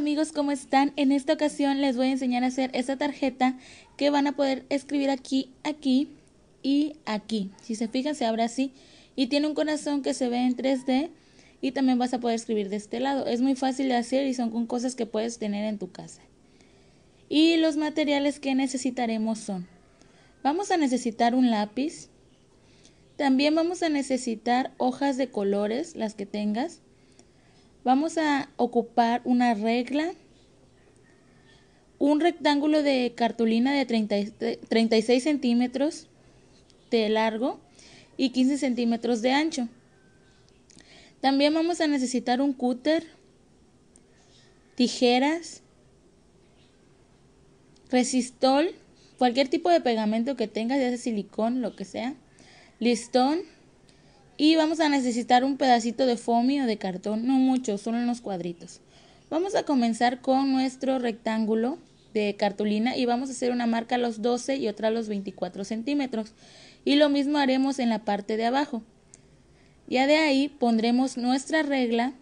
amigos, ¿cómo están? En esta ocasión les voy a enseñar a hacer esta tarjeta que van a poder escribir aquí, aquí y aquí. Si se fijan, se abre así y tiene un corazón que se ve en 3D y también vas a poder escribir de este lado. Es muy fácil de hacer y son con cosas que puedes tener en tu casa. Y los materiales que necesitaremos son, vamos a necesitar un lápiz, también vamos a necesitar hojas de colores, las que tengas, Vamos a ocupar una regla, un rectángulo de cartulina de 36 centímetros de largo y 15 centímetros de ancho. También vamos a necesitar un cúter, tijeras, resistol, cualquier tipo de pegamento que tengas, ya sea silicón, lo que sea, listón, y vamos a necesitar un pedacito de foamy o de cartón, no mucho, solo unos cuadritos. Vamos a comenzar con nuestro rectángulo de cartulina y vamos a hacer una marca a los 12 y otra a los 24 centímetros. Y lo mismo haremos en la parte de abajo. Ya de ahí pondremos nuestra regla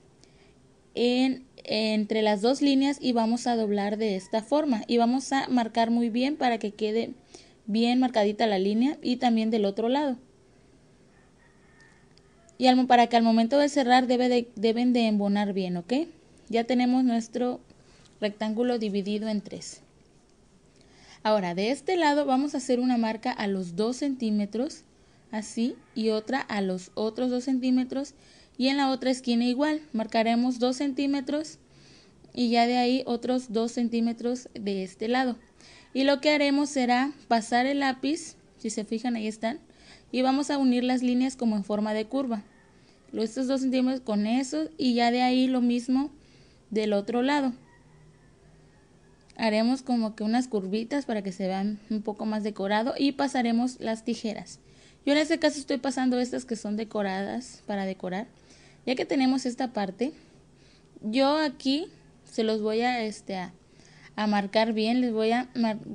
en, entre las dos líneas y vamos a doblar de esta forma. Y vamos a marcar muy bien para que quede bien marcadita la línea y también del otro lado. Y para que al momento de cerrar deben de embonar bien, ¿ok? Ya tenemos nuestro rectángulo dividido en tres. Ahora, de este lado vamos a hacer una marca a los dos centímetros, así, y otra a los otros dos centímetros, y en la otra esquina igual, marcaremos dos centímetros y ya de ahí otros dos centímetros de este lado. Y lo que haremos será pasar el lápiz, si se fijan ahí están, y vamos a unir las líneas como en forma de curva. Estos dos centímetros con eso y ya de ahí lo mismo del otro lado. Haremos como que unas curvitas para que se vean un poco más decorado y pasaremos las tijeras. Yo en este caso estoy pasando estas que son decoradas para decorar. Ya que tenemos esta parte, yo aquí se los voy a, este, a, marcar bien. Les voy a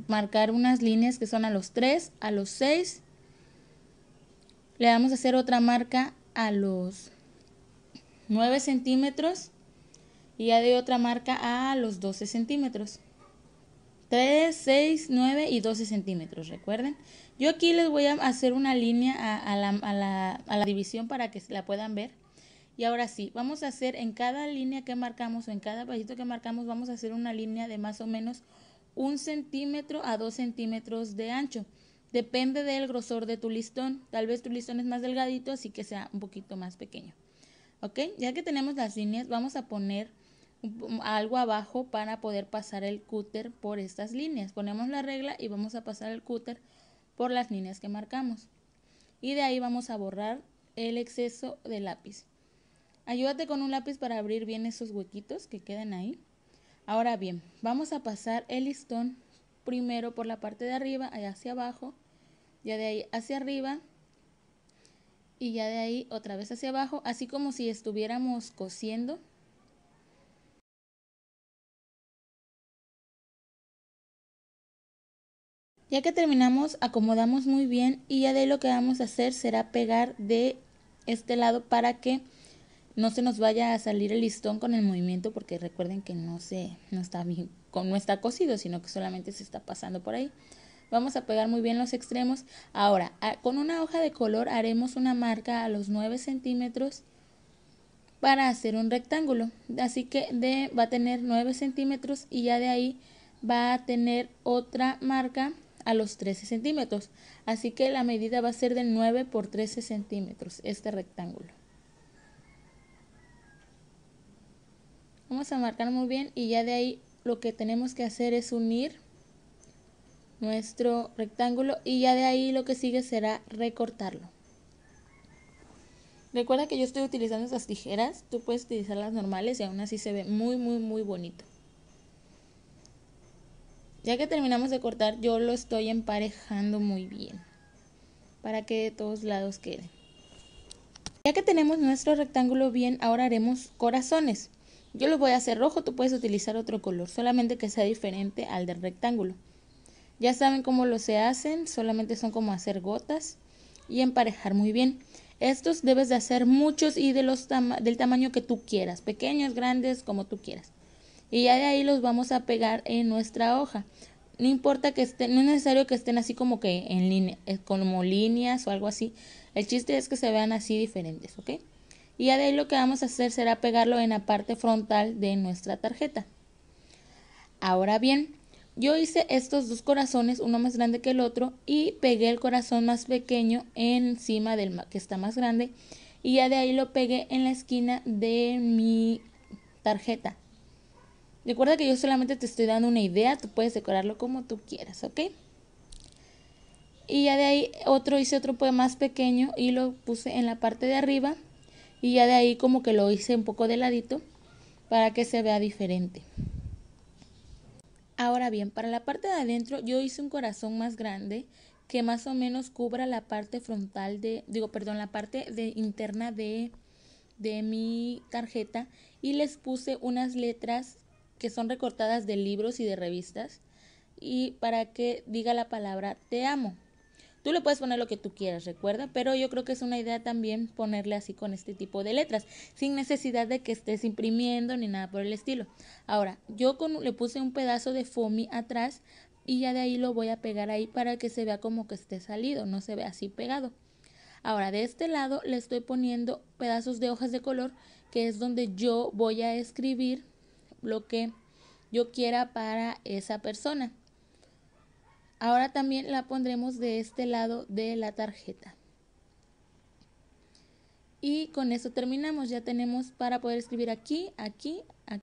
marcar unas líneas que son a los 3, a los 6 le vamos a hacer otra marca a los 9 centímetros y ya de otra marca a los 12 centímetros 3, 6, 9 y 12 centímetros, recuerden. Yo aquí les voy a hacer una línea a, la, división para que la puedan ver. Y ahora sí, vamos a hacer en cada línea que marcamos o en cada pasito que marcamos, vamos a hacer una línea de más o menos un centímetro a dos centímetros de ancho. Depende del grosor de tu listón. Tal vez tu listón es más delgadito, así que sea un poquito más pequeño. ¿Ok? Ya que tenemos las líneas, vamos a poner mm, algo abajo para poder pasar el cúter por estas líneas. Ponemos la regla y vamos a pasar el cúter por las líneas que marcamos. Y de ahí vamos a borrar el exceso de lápiz. Ayúdate con un lápiz para abrir bien esos huequitos que queden ahí. Ahora bien, vamos a pasar el listón primero por la parte de arriba hacia abajo ya de ahí hacia arriba y ya de ahí otra vez hacia abajo, así como si estuviéramos cosiendo. Ya que terminamos, acomodamos muy bien y ya de ahí lo que vamos a hacer será pegar de este lado para que no se nos vaya a salir el listón con el movimiento porque recuerden que no se no está bien, no está cosido, sino que solamente se está pasando por ahí. Vamos a pegar muy bien los extremos. Ahora, ah, con una hoja de color haremos una marca a los 9 centímetros para hacer un rectángulo. Así que de, va a tener 9 centímetros y ya de ahí va a tener otra marca a los 13 centímetros. Así que la medida va a ser de 9 por 13 centímetros, este rectángulo. Vamos a marcar muy bien y ya de ahí lo que tenemos que hacer es unir nuestro rectángulo y ya de ahí lo que sigue será recortarlo. Recuerda que yo estoy utilizando estas tijeras, tú puedes utilizar las normales y aún así se ve muy muy muy bonito. Ya que terminamos de cortar, yo lo estoy emparejando muy bien para que de todos lados queden. Ya que tenemos nuestro rectángulo bien, ahora haremos corazones. Yo lo voy a hacer rojo, tú puedes utilizar otro color, solamente que sea diferente al del rectángulo. Ya saben cómo lo se hacen, solamente son como hacer gotas y emparejar muy bien. Estos debes de hacer muchos y de los del tamaño que tú quieras, pequeños, grandes, como tú quieras. Y ya de ahí los vamos a pegar en nuestra hoja. No importa que estén, no es necesario que estén así como que en línea, eh, como líneas o algo así. El chiste es que se vean así diferentes, ¿ok? Y ya de ahí lo que vamos a hacer será pegarlo en la parte frontal de nuestra tarjeta. Ahora bien, yo hice estos dos corazones, uno más grande que el otro, y pegué el corazón más pequeño encima del que está más grande. Y ya de ahí lo pegué en la esquina de mi tarjeta. Recuerda que yo solamente te estoy dando una idea, tú puedes decorarlo como tú quieras, ¿ok? Y ya de ahí otro hice otro más pequeño y lo puse en la parte de arriba. Y ya de ahí como que lo hice un poco de ladito para que se vea diferente. Ahora bien, para la parte de adentro yo hice un corazón más grande que más o menos cubra la parte frontal de, digo, perdón, la parte de, interna de, de mi tarjeta y les puse unas letras que son recortadas de libros y de revistas y para que diga la palabra te amo. Tú le puedes poner lo que tú quieras, recuerda, pero yo creo que es una idea también ponerle así con este tipo de letras, sin necesidad de que estés imprimiendo ni nada por el estilo. Ahora, yo le puse un pedazo de foamy atrás y ya de ahí lo voy a pegar ahí para que se vea como que esté salido, no se vea así pegado. Ahora, de este lado le estoy poniendo pedazos de hojas de color, que es donde yo voy a escribir lo que yo quiera para esa persona. Ahora también la pondremos de este lado de la tarjeta. Y con eso terminamos. Ya tenemos para poder escribir aquí, aquí, aquí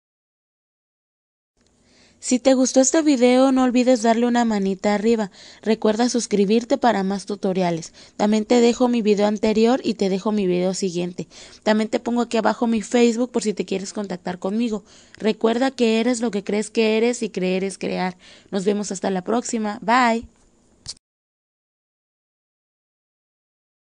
si te gustó este video no olvides darle una manita arriba. Recuerda suscribirte para más tutoriales. También te dejo mi video anterior y te dejo mi video siguiente. También te pongo aquí abajo mi Facebook por si te quieres contactar conmigo. Recuerda que eres lo que crees que eres y creer es crear. Nos vemos hasta la próxima. Bye.